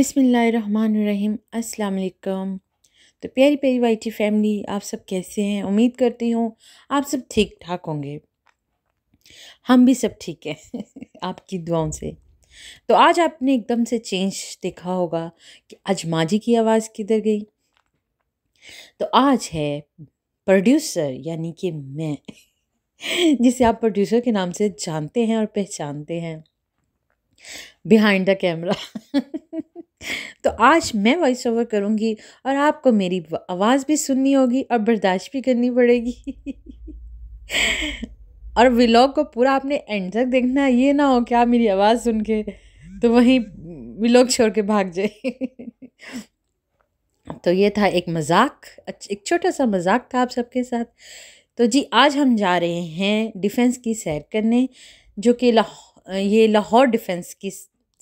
बिसमीम् अलकुम तो प्यारी प्यारी वाइटी फैमिली आप सब कैसे हैं उम्मीद करती हूँ आप सब ठीक ठाक होंगे हम भी सब ठीक हैं आपकी दुआओं से तो आज आपने एकदम से चेंज देखा होगा कि आज माझी की आवाज़ किधर गई तो आज है प्रोड्यूसर यानी कि मैं जिसे आप प्रोड्यूसर के नाम से जानते हैं और पहचानते हैं बिहाइंड द कैमरा तो आज मैं वॉइस ओवर करूँगी और आपको मेरी आवाज़ भी सुननी होगी और बर्दाश्त भी करनी पड़ेगी और व्लॉग को पूरा आपने एंड तक देखना ये ना हो क्या मेरी आवाज़ सुन के तो वहीं व्लॉग छोड़ के भाग जाए तो ये था एक मजाक एक छोटा सा मजाक था आप सबके साथ तो जी आज हम जा रहे हैं डिफेंस की सैर करने जो कि लाहौर ये लाहौर डिफेंस की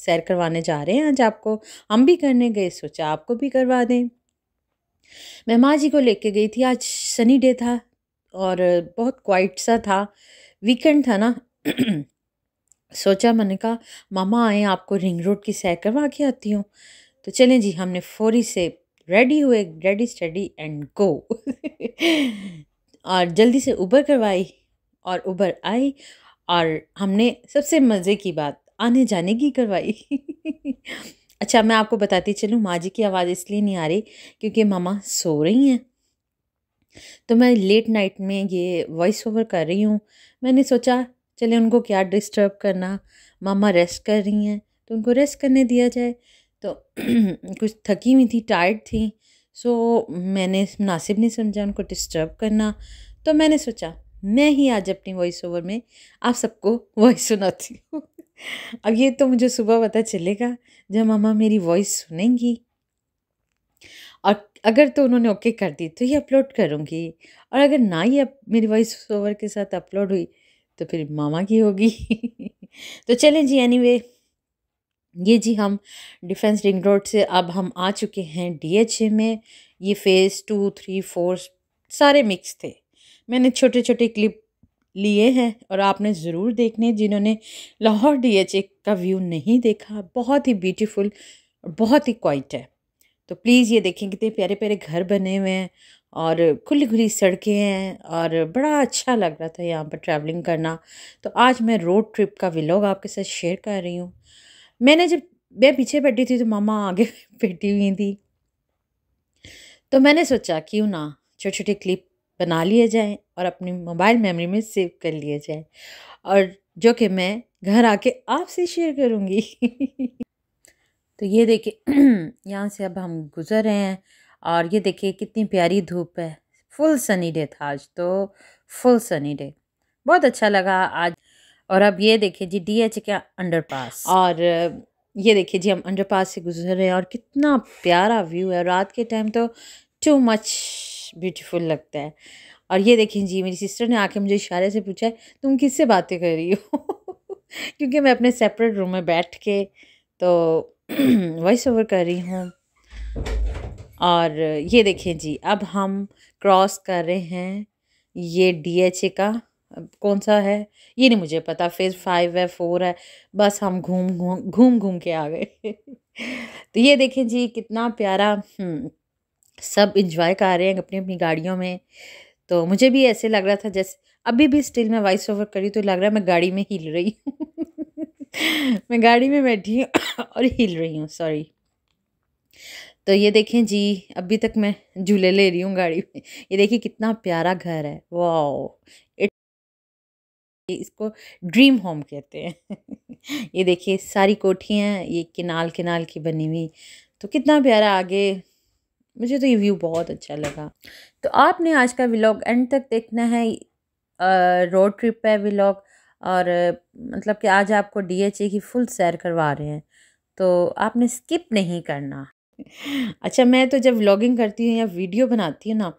सैर करवाने जा रहे हैं आज आपको हम भी करने गए सोचा आपको भी करवा दें मैं माँ जी को लेके गई थी आज सनी डे था और बहुत क्वाइट सा था वीकेंड था ना सोचा मैंने कहा मामा आए आपको रिंग रोड की सैर करवा के आती हूँ तो चलें जी हमने फौरी से रेडी हुए रेडी स्टडी एंड गो और जल्दी से उबर करवाई और उबर आई और हमने सबसे मज़े की बात आने जाने की करवाई अच्छा मैं आपको बताती चलूँ माँ जी की आवाज़ इसलिए नहीं आ रही क्योंकि मामा सो रही हैं तो मैं लेट नाइट में ये वॉइस ओवर कर रही हूँ मैंने सोचा चले उनको क्या डिस्टर्ब करना मामा रेस्ट कर रही हैं तो उनको रेस्ट करने दिया जाए तो कुछ थकी हुई थी टायर्ड थी सो मैंने मुनासिब नहीं समझा उनको डिस्टर्ब करना तो मैंने सोचा मैं ही आज अपनी वॉइस ओवर में आप सबको वॉइस सुनाती हूँ अब ये तो मुझे सुबह पता चलेगा जब मामा मेरी वॉइस सुनेंगी और अगर तो उन्होंने ओके कर दी तो ये अपलोड करूँगी और अगर ना ही अब मेरी वॉइस ओवर के साथ अपलोड हुई तो फिर मामा की होगी तो चलें जी एनी anyway, ये जी हम डिफेंस रिंग रोड से अब हम आ चुके हैं डीएचए में ये फेज़ टू थ्री फोर सारे मिक्स थे मैंने छोटे छोटे क्लिप लिए हैं और आपने ज़रूर देखने जिन्होंने लाहौर डीएचए का व्यू नहीं देखा बहुत ही ब्यूटीफुल और बहुत ही क्वाइट है तो प्लीज़ ये देखें कितने प्यारे प्यारे घर बने हुए हैं और खुली खुली सड़कें हैं और बड़ा अच्छा लग रहा था यहाँ पर ट्रैवलिंग करना तो आज मैं रोड ट्रिप का व्लॉग आपके साथ शेयर कर रही हूँ मैंने जब मैं पीछे बैठी थी तो मामा आगे बैठी हुई थी तो मैंने सोचा क्यों ना छोटे छोटे क्लिप बना लिए जाएं और अपनी मोबाइल मेमोरी में सेव कर लिए जाए और जो कि मैं घर आके आपसे शेयर करूँगी तो ये देखिए यहाँ से अब हम गुज़र रहे हैं और ये देखिए कितनी प्यारी धूप है फुल सनी डे था आज तो फुल सनी डे बहुत अच्छा लगा आज और अब ये देखिए जी डी एच अंडर पास और ये देखिए जी हम अंडर पास से गुजर रहे हैं और कितना प्यारा व्यू है रात के टाइम तो टू मच ब्यूटीफुल लगता है और ये देखें जी मेरी सिस्टर ने आके मुझे इशारे से पूछा है तुम किससे बातें कर रही हो क्योंकि मैं अपने सेपरेट रूम में बैठ के तो वॉइस ओवर कर रही हूँ और ये देखें जी अब हम क्रॉस कर रहे हैं ये डीएचए का कौन सा है ये नहीं मुझे पता फेज़ फाइव है फोर है बस हम घूम घूम घूम घूम के आ गए तो ये देखें जी कितना प्यारा हम्म, सब इंजॉय कर रहे हैं अपनी अपनी गाड़ियों में तो मुझे भी ऐसे लग रहा था जैसे अभी भी स्टिल मैं वॉइस ओवर करी तो लग रहा है मैं गाड़ी में हिल रही हूँ मैं गाड़ी में बैठी हूँ और हिल रही हूँ सॉरी तो ये देखें जी अभी तक मैं झूले ले रही हूँ गाड़ी में ये देखिए कितना प्यारा घर है वाह इसको ड्रीम होम कहते हैं ये देखिए सारी कोठियाँ ये किनाल किनाल की बनी हुई तो कितना प्यारा आगे मुझे तो ये व्यू बहुत अच्छा लगा तो आपने आज का व्लॉग एंड तक देखना है रोड ट्रिप है व्लॉग और मतलब कि आज आपको डीएचए की फुल सैर करवा रहे हैं तो आपने स्किप नहीं करना अच्छा मैं तो जब व्लॉगिंग करती हूँ या वीडियो बनाती हूँ ना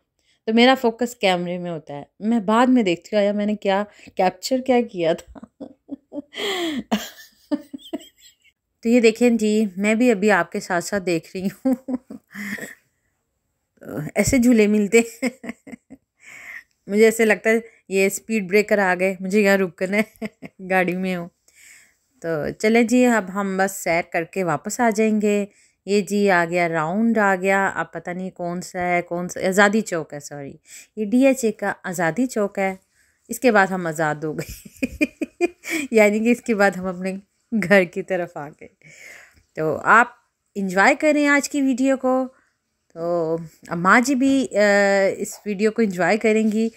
तो मेरा फोकस कैमरे में होता है मैं बाद में देखती हूँ या मैंने क्या कैप्चर क्या किया था तो ये देखें जी मैं भी अभी आपके साथ साथ देख रही हूँ ऐसे झूले मिलते मुझे ऐसे लगता है ये स्पीड ब्रेकर आ गए मुझे यहाँ रुक करना है गाड़ी में हूँ तो चले जी अब हम बस सैर करके वापस आ जाएंगे ये जी आ गया राउंड आ गया अब पता नहीं कौन सा है कौन सा आज़ादी चौक है सॉरी ये डीएचए का आज़ादी चौक है इसके बाद हम आज़ाद हो गए यानी कि इसके बाद हम अपने घर की तरफ आ गए तो आप इंजॉय करें आज की वीडियो को तो अम्मा जी भी इस वीडियो को इंजॉय करेंगी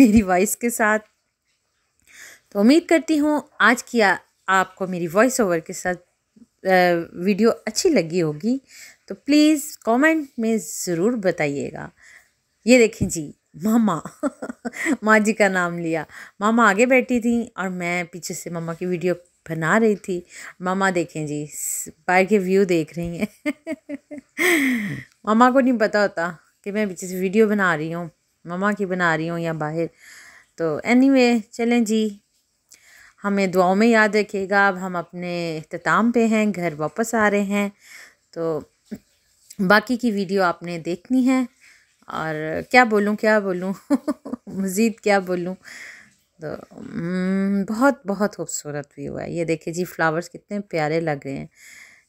मेरी वॉइस के साथ तो उम्मीद करती हूँ आज की आ, आपको मेरी वॉइस ओवर के साथ वीडियो अच्छी लगी होगी तो प्लीज़ कमेंट में ज़रूर बताइएगा ये देखें जी मामा माँ जी का नाम लिया मामा आगे बैठी थी और मैं पीछे से मामा की वीडियो बना रही थी मामा देखें जी बाहर के व्यू देख रही हैं मामा को नहीं पता होता कि मैं जिस वीडियो बना रही हूँ मामा की बना रही हूँ या बाहर तो एनीवे anyway, चलें जी हमें दुआओं में याद रखिएगा अब हम अपने अख्ताम पे हैं घर वापस आ रहे हैं तो बाकी की वीडियो आपने देखनी है और क्या बोलूँ क्या बोलूँ मज़ीद क्या बोलूँ तो बहुत बहुत खूबसूरत व्यू है ये देखिए जी फ्लावर्स कितने प्यारे लग रहे हैं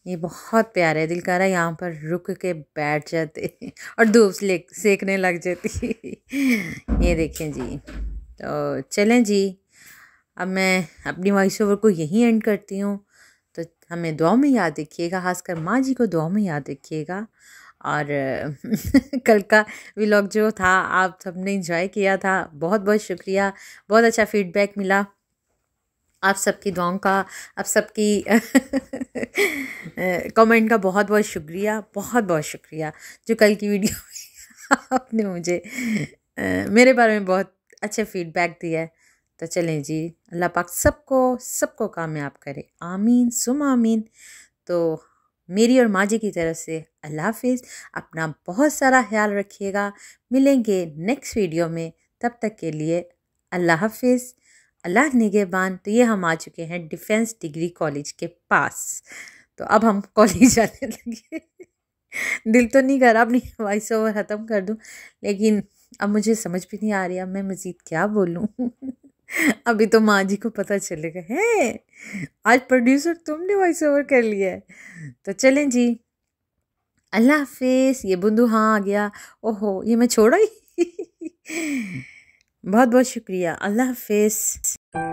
ये बहुत प्यारे है दिल कर रहा है यहाँ पर रुक के बैठ जाते और धूप से सेकने लग जाती ये देखें जी तो चलें जी अब मैं अपनी वॉइस ओवर को यहीं एंड करती हूँ तो हमें दुआ में याद रखिएगा खासकर माँ जी को दुआ में याद रखिएगा और कल का व्लॉग जो था आप सबने इंजॉय किया था बहुत बहुत शुक्रिया बहुत अच्छा फीडबैक मिला आप सबकी दुआओं का आप सबकी कमेंट का बहुत बहुत शुक्रिया बहुत बहुत शुक्रिया जो कल की वीडियो आपने मुझे मेरे बारे में बहुत अच्छे फीडबैक दिया है तो चलें जी अल्लाह पाक सबको सबको कामयाब करे आमीन सुम आमीन तो मेरी और माँ जी की तरफ से अल्लाह हाफिज़ अपना बहुत सारा ख्याल रखिएगा मिलेंगे नेक्स्ट वीडियो में तब तक के लिए अल्लाह हाफिज़ अल्लाह निगेबान तो ये हम आ चुके हैं डिफेंस डिग्री कॉलेज के पास तो अब हम कॉलेज जाने लगे दिल तो नहीं कर अपनी वॉइस ओवर ख़त्म कर दूँ लेकिन अब मुझे समझ भी नहीं आ रही अब मैं मज़ीद क्या बोलूँ अभी तो माँ जी को पता चलेगा है आज प्रोड्यूसर तुमने वॉइस ओवर कर लिया है तो चलें जी अल्लाह हाफिज़ ये बुंदू हाँ आ गया ओहो ये मैं छोड़ा ही बहुत बहुत शुक्रिया अल्लाह हाफिज़